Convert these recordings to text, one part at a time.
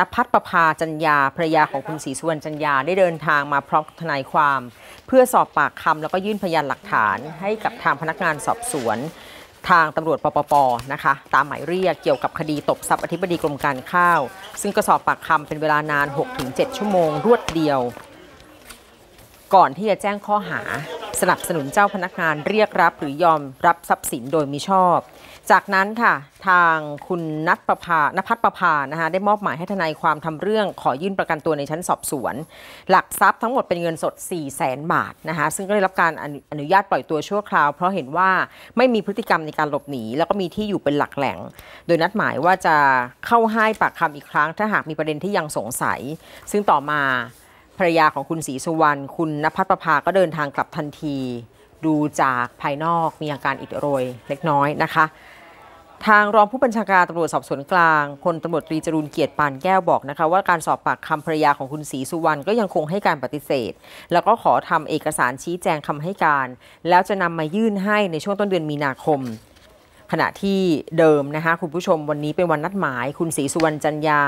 นพัฒประภาจัญญาภรยาของคุณศรีสุวรรณจัญญาได้เดินทางมาพร้อมทนายความ เพื่อสอบปากคำแล้วก็ยื่นพยานหลักฐานให้กับทางพนักงานสอบสวนทางตำรวจปปปนะคะ ตามหมายเรียกเกี่ยวกับคดีตบทรัพย์อธิบดีกรมการข้าว ซึ่งก็สอบปากคำเป็นเวลานาน 6-7 ชั่วโมง รวดเดียว ก่อนที่จะแจ้งข้อหาสนับสนุนเจ้าพนักงาน เรียกรับหรือยอมรับทรัพย์สินโดยมิชอบ จากนั้นค่ะ ทางคุณนัทประภานภัทรประภา นะคะได้มอบหมายให้ทนายความทำเรื่องขอยื่นประกันตัวในชั้นสอบสวน หลักทรัพย์ทั้งหมดเป็นเงินสด4 0 0แสนบาทนะคะ ซึ่งก็ได้รับการอนุญาตปล่อยตัวชั่วคราวเพราะเห็นว่าไม่มีพฤติกรรมในการหลบหนี แล้วก็มีที่อยู่เป็นหลักแหล่งโดยนัดหมายว่าจะเข้าให้ปากคำอีกครั้ง ถ้าหากมีประเด็นที่ยังสงสัย ซึ่งต่อมาภรยาของคุณศรีสุวรรณคุณนภัสประภาก็เดินทางกลับทันที ดูจากภายนอกมีอาการอิดโรยเล็กน้อยนะคะ ทางรองผู้บัญชาการตำรวจสอบสวนกลางพลตำรวจตรีจรูนเกียรติปานแก้วบอกนะคะว่าการสอบปากคำภรรยาของคุณศรีสุวรรณก็ยังคงให้การปฏิเสธ แล้วก็ขอทำเอกสารชี้แจงคำให้การ แล้วจะนำมายื่นให้ในช่วงต้นเดือนมีนาคมขณะที่เดิมนะคะคุณผู้ชมวันนี้เป็นวันนัดหมายคุณศรีสุวรรณจันยา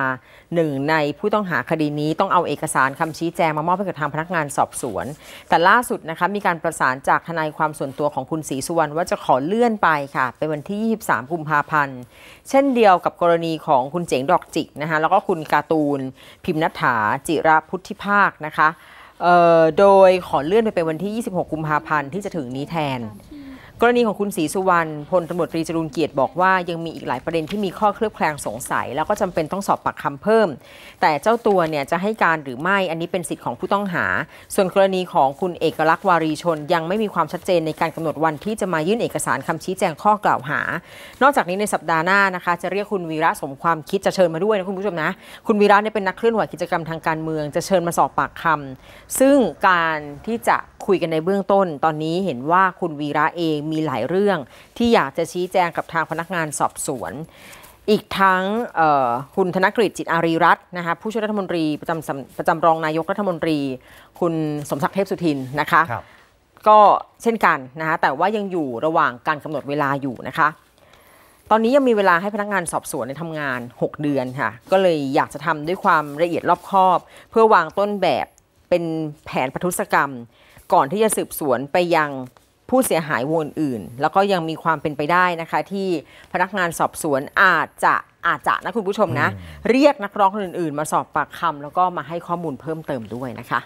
หนึ่งในผู้ต้องหาคดีนี้ต้องเอาเอกสารคำชี้แจงมามอบให้กับทางพนักงานสอบสวน แต่ล่าสุดนะคะมีการประสานจากทนายความส่วนตัวของคุณศรีสุวรรณว่าจะขอเลื่อนไปค่ะ เป็นวันที่ 23 กุมภาพันธ์ เช่นเดียวกับกรณีของคุณเจ๋งดอกจิกนะคะแล้วก็คุณกาตูนพิมพ์นัฐาจิระพุทธิภาคนะคะโดยขอเลื่อนไปเป็นวันที่ 26 กุมภาพันธ์ที่จะถึงนี้แทนกรณีของคุณศรีสุวรรณพลตำรวจตรีจรุนเกียรติบอกว่ายังมีอีกหลายประเด็นที่มีข้อเคลือบแคลงสงสัย แล้วก็จำเป็นต้องสอบปากคำเพิ่ม แต่เจ้าตัวเนี่ยจะให้การหรือไม่อันนี้เป็นสิทธิ์ของผู้ต้องหา ส่วนกรณีของคุณเอกลักษณ์วารีชน ยังไม่มีความชัดเจนในการกำหนดวันที่จะมายื่นเอกสารคำชี้แจงข้อกล่าวหา นอกจากนี้ในสัปดาห์หน้านะคะ จะเรียกคุณวีระสมความคิดจะเชิญมาด้วยนะคุณผู้ชมนะ คุณวีระเนี่ยเป็นนักเคลื่อนไหวกิจกรรมทางการเมือง จะเชิญมาสอบปากคำ ซึ่งการที่จะคุยกันในเบื้องต้นตอนนี้เห็นว่าคุณวีระเองมีหลายเรื่องที่อยากจะชี้แจงกับทางพนักงานสอบสวน อีกทั้งคุณธนกฤษจิตอารีรัตน์นะคะผู้ช่วยรัฐมนตรีประจำประจำรองนายกรัฐมนตรี คุณสมศักดิ์เทพสุทินนะคะคก็เช่นกันนะคะแต่ว่ายังอยู่ระหว่างการกำหนดเวลาอยู่นะคะ ตอนนี้ยังมีเวลาให้พนักงานสอบสวนในทำงาน 6 เดือนค่ะก็เลยอยากจะทำด้วยความละเอียดรอบคอบ เพื่อวางต้นแบบเป็นแผนประทุษกรรม ก่อนที่จะสืบสวนไปยังผู้เสียหายวนอื่น แล้วก็ยังมีความเป็นไปได้นะคะ ที่พนักงานสอบสวนอาจจะอาจจะนะคุณผู้ชมนะ เรียกนักร้องคนอื่น ๆ มาสอบปากคำแล้วก็มาให้ข้อมูลเพิ่มเติมด้วยนะคะ